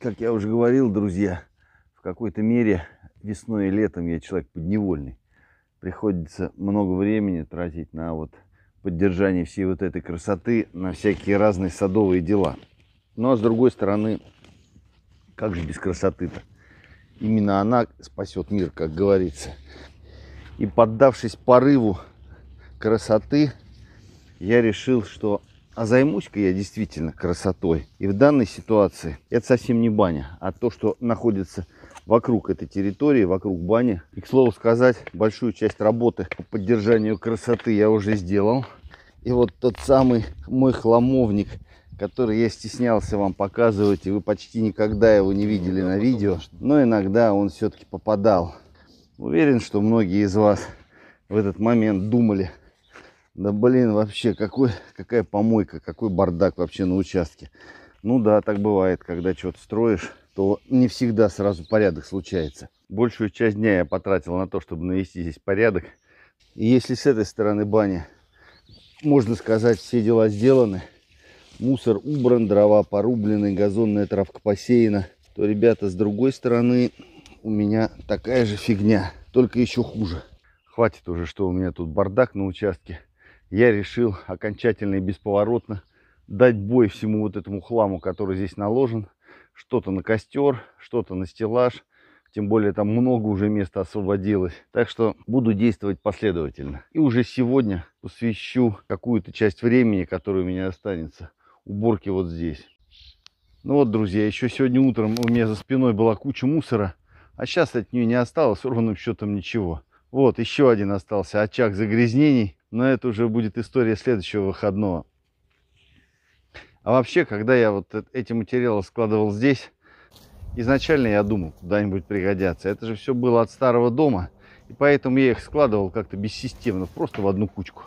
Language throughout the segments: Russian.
как я уже говорил, друзья, в какой-то мере весной и летом я человек подневольный. Приходится много времени тратить на вот поддержание всей вот этой красоты, на всякие разные садовые дела. Ну а с другой стороны, как же без красоты-то? Именно она спасет мир, как говорится. И поддавшись порыву красоты, я решил, что а займусь-ка я действительно красотой. И в данной ситуации это совсем не баня, а то, что находится вокруг этой территории, вокруг бани. И, к слову сказать, большую часть работы по поддержанию красоты я уже сделал. И вот тот самый мой хламовник, который я стеснялся вам показывать, и вы почти никогда его не видели ну, на видео, но иногда он все-таки попадал. Уверен, что многие из вас в этот момент думали, да блин, вообще, какой, какая помойка, какой бардак вообще на участке. Ну да, так бывает, когда что-то строишь, то не всегда сразу порядок случается. Большую часть дня я потратил на то, чтобы навести здесь порядок. И если с этой стороны бани, можно сказать, все дела сделаны, мусор убран, дрова порублены, газонная травка посеяна, то, ребята, с другой стороны у меня такая же фигня, только еще хуже. Хватит уже, что у меня тут бардак на участке я решил окончательно и бесповоротно дать бой всему вот этому хламу, который здесь наложен. Что-то на костер, что-то на стеллаж. Тем более там много уже места освободилось. Так что буду действовать последовательно. И уже сегодня посвящу какую-то часть времени, которая у меня останется, уборке вот здесь. Ну вот, друзья, еще сегодня утром у меня за спиной была куча мусора. А сейчас от нее не осталось ровным счетом ничего. Вот, еще один остался очаг загрязнений но это уже будет история следующего выходного. А вообще, когда я вот эти материалы складывал здесь, изначально я думал, куда-нибудь пригодятся. Это же все было от старого дома, и поэтому я их складывал как-то бессистемно, просто в одну кучку.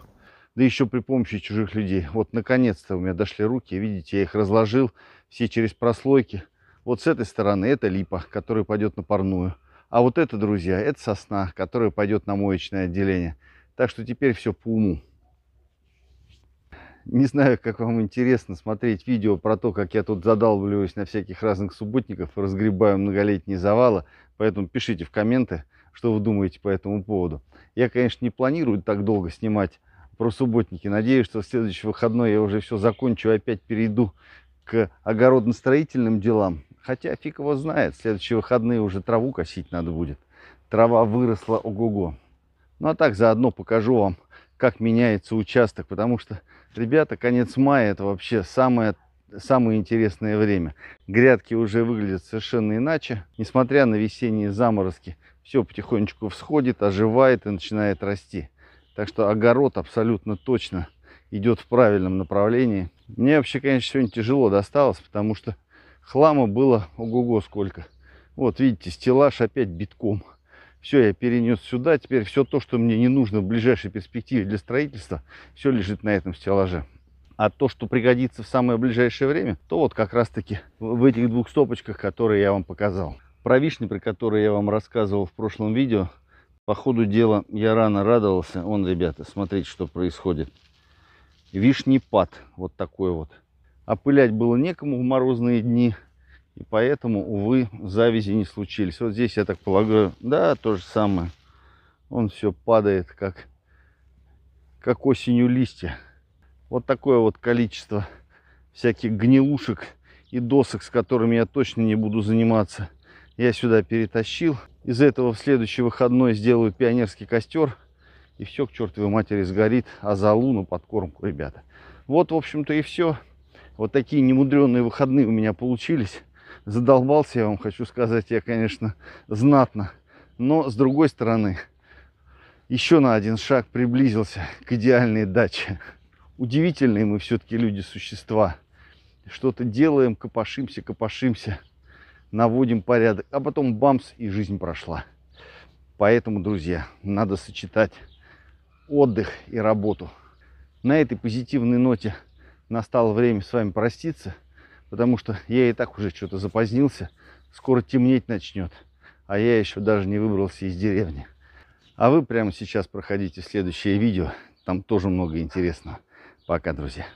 Да еще при помощи чужих людей. Вот наконец-то у меня дошли руки, видите, я их разложил, все через прослойки. Вот с этой стороны это липа, которая пойдет на парную. А вот это, друзья, это сосна, которая пойдет на моечное отделение. Так что теперь все по уму. Не знаю, как вам интересно смотреть видео про то, как я тут задалбливаюсь на всяких разных субботников разгребаю многолетние завалы. Поэтому пишите в комменты, что вы думаете по этому поводу. Я, конечно, не планирую так долго снимать про субботники. Надеюсь, что в следующий выходной я уже все закончу и опять перейду к огородно-строительным делам. Хотя фиг его знает, в следующие выходные уже траву косить надо будет. Трава выросла, ого-го. Ну а так заодно покажу вам, как меняется участок, потому что, ребята, конец мая это вообще самое самое интересное время. Грядки уже выглядят совершенно иначе. Несмотря на весенние заморозки, все потихонечку всходит, оживает и начинает расти. Так что огород абсолютно точно идет в правильном направлении. Мне вообще, конечно, сегодня тяжело досталось, потому что хлама было ого-го сколько. Вот, видите, стеллаж опять битком. Все, я перенес сюда. Теперь все то, что мне не нужно в ближайшей перспективе для строительства, все лежит на этом стеллаже. А то, что пригодится в самое ближайшее время, то вот как раз-таки в этих двух стопочках, которые я вам показал. Про вишни, про которые я вам рассказывал в прошлом видео, по ходу дела я рано радовался. Он, ребята, смотрите, что происходит. Вишнепад вот такой вот. Опылять было некому в морозные дни. И поэтому, увы, завязи не случились. Вот здесь, я так полагаю, да, то же самое. Он все падает, как, как осенью листья. Вот такое вот количество всяких гнилушек и досок, с которыми я точно не буду заниматься. Я сюда перетащил. Из этого в следующий выходной сделаю пионерский костер. И все к чертовой матери сгорит. А за луну подкормку, ребята. Вот, в общем-то, и все. Вот такие немудренные выходные у меня получились задолбался, я вам хочу сказать, я, конечно, знатно. Но, с другой стороны, еще на один шаг приблизился к идеальной даче. Удивительные мы все-таки люди, существа. Что-то делаем, копошимся, копошимся, наводим порядок. А потом бамс, и жизнь прошла. Поэтому, друзья, надо сочетать отдых и работу. На этой позитивной ноте настало время с вами проститься – Потому что я и так уже что-то запозднился. Скоро темнеть начнет. А я еще даже не выбрался из деревни. А вы прямо сейчас проходите следующее видео. Там тоже много интересного. Пока, друзья.